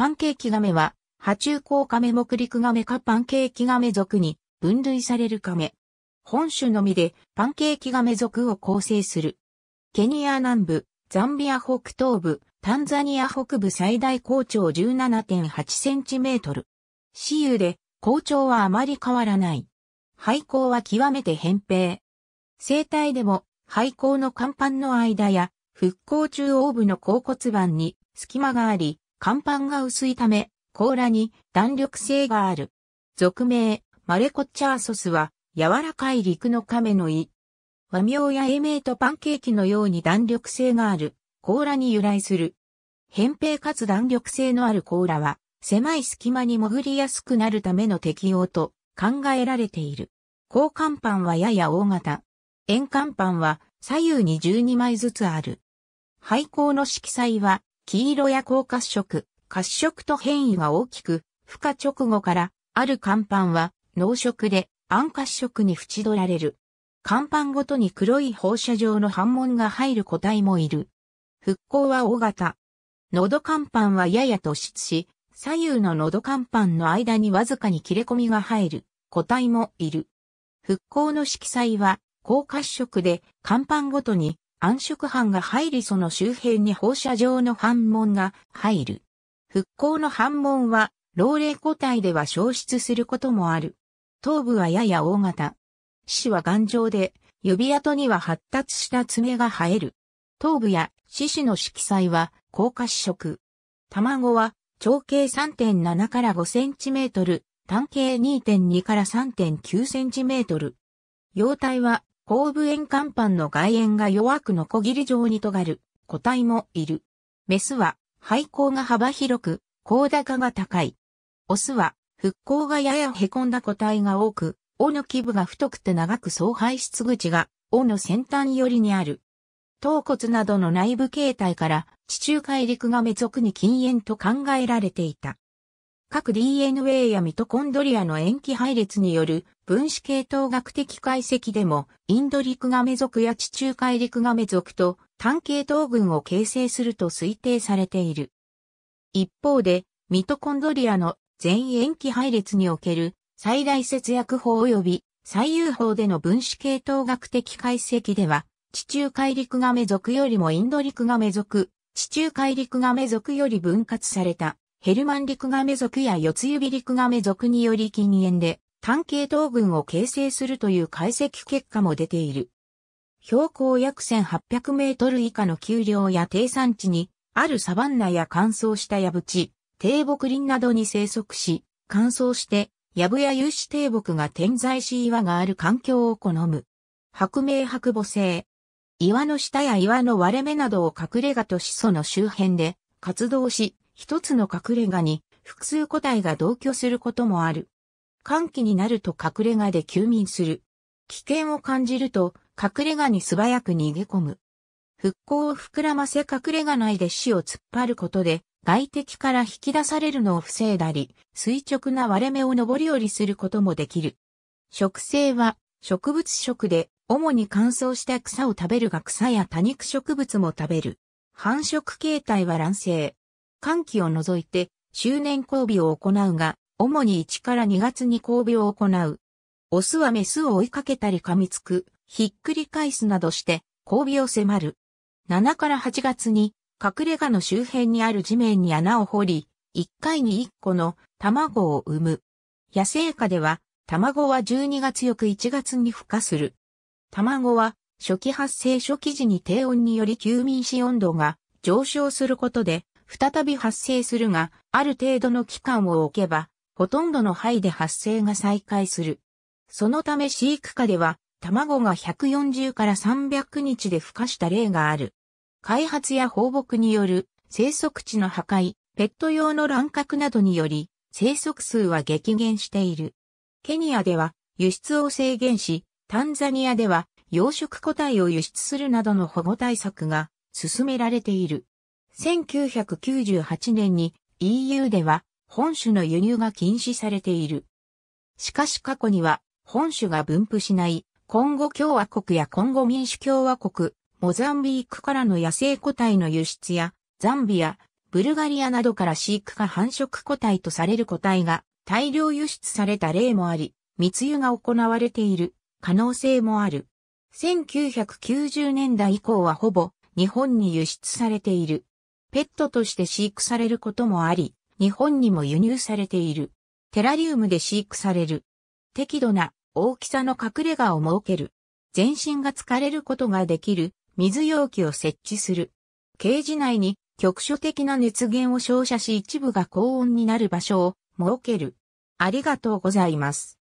パンケーキガメは、波中甲カメ目陸ガメかパンケーキガメ属に分類されるカメ。本種のみでパンケーキガメ属を構成する。ケニア南部、ザンビア北東部、タンザニア北部最大高長17.8センチメートル。私有で、高長はあまり変わらない。廃校は極めて扁平。生態でも、廃校の甲板の間や、復興中央部の甲骨板に隙間があり、甲板が薄いため、甲羅に弾力性がある。俗名、マレコッチャーソスは、柔らかい陸の亀の胃。和名や英名とパンケーキのように弾力性がある、甲羅に由来する。扁平かつ弾力性のある甲羅は、狭い隙間に潜りやすくなるための適用と考えられている。高甲板はやや大型。円甲板は左右に12枚ずつある。廃校の色彩は黄色や高褐色、褐色と変異は大きく、孵化直後から、ある乾板は、濃色で、暗褐色に縁取られる。乾板ごとに黒い放射状の反紋が入る個体もいる。復興は大型。喉乾板はやや突出し、左右の喉乾板の間にわずかに切れ込みが入る個体もいる。復興の色彩は、高褐色で、乾板ごとに暗色斑が入りその周辺に放射状の反紋が入る。復興の反紋は、老齢個体では消失することもある。頭部はやや大型。四肢は頑丈で、指跡には発達した爪が生える。頭部や四肢の色彩は高褐色。卵は長径3.7から5センチメートル、単径2.2から3.9センチメートル。幼体は後部円甲板の外縁が弱くノコギリ状に尖る個体もいる。メスは肺甲が幅広く、甲高が高い。オスは、復興がやや凹んだ個体が多く、尾の基部が太くて長く総排出口が、尾の先端寄りにある。頭骨などの内部形態から、地中海陸亀属に近縁と考えられていた。各 DNA やミトコンドリアの塩基配列による分子系統学的解析でも、インドリクガメ族や地中海陸クガメ族と単系統群を形成すると推定されている。一方で、ミトコンドリアの全塩基配列における最大節約法及び最優法での分子系統学的解析では、地中海陸ガメ族よりもインド陸ガメ族、地中海陸ガメ族より分割されたヘルマンリクガメ族や四つ指リクガメ族により禁煙で、単系統群を形成するという解析結果も出ている。標高約1800メートル以下の丘陵や低山地に、あるサバンナや乾燥したヤブチ、低木林などに生息し、乾燥して、ヤブや有志低木が点在し岩がある環境を好む。白明白母性。岩の下や岩の割れ目などを隠れ家とし祖の周辺で活動し、一つの隠れ家に複数個体が同居することもある。寒気になると隠れ家で休眠する。危険を感じると隠れ家に素早く逃げ込む。復興を膨らませ隠れ家内で死を突っ張ることで外敵から引き出されるのを防いだり、垂直な割れ目を上り下りすることもできる。植生は植物食で主に乾燥した草を食べるが草や多肉植物も食べる。繁殖形態は卵生。寒気を除いて、周年交尾を行うが、主に1から2月に交尾を行う。オスはメスを追いかけたり噛みつく、ひっくり返すなどして交尾を迫る。7から8月に隠れ家の周辺にある地面に穴を掘り、1回に1個の卵を産む。野生下では卵は12月翌1月に孵化する。卵は初期発生初期時に低温により休眠し温度が上昇することで再び発生するが、ある程度の期間を置けば、ほとんどの肺で発生が再開する。そのため飼育下では、卵が140から300日で孵化した例がある。開発や放牧による生息地の破壊、ペット用の乱獲などにより、生息数は激減している。ケニアでは輸出を制限し、タンザニアでは養殖個体を輸出するなどの保護対策が進められている。1998年に EU では本種の輸入が禁止されている。しかし過去には本種が分布しないコンゴ共和国やコンゴ民主共和国、モザンビークからの野生個体の輸出やザンビア、ブルガリアなどから飼育が繁殖個体とされる個体が大量輸出された例もあり、密輸が行われている可能性もある。1990年代以降はほぼ日本に輸出されている。ペットとして飼育されることもあり、日本にも輸入されている。テラリウムで飼育される。適度な大きさの隠れ家を設ける。全身が疲れることができる水容器を設置する。ケージ内に局所的な熱源を照射し一部が高温になる場所を設ける。ありがとうございます。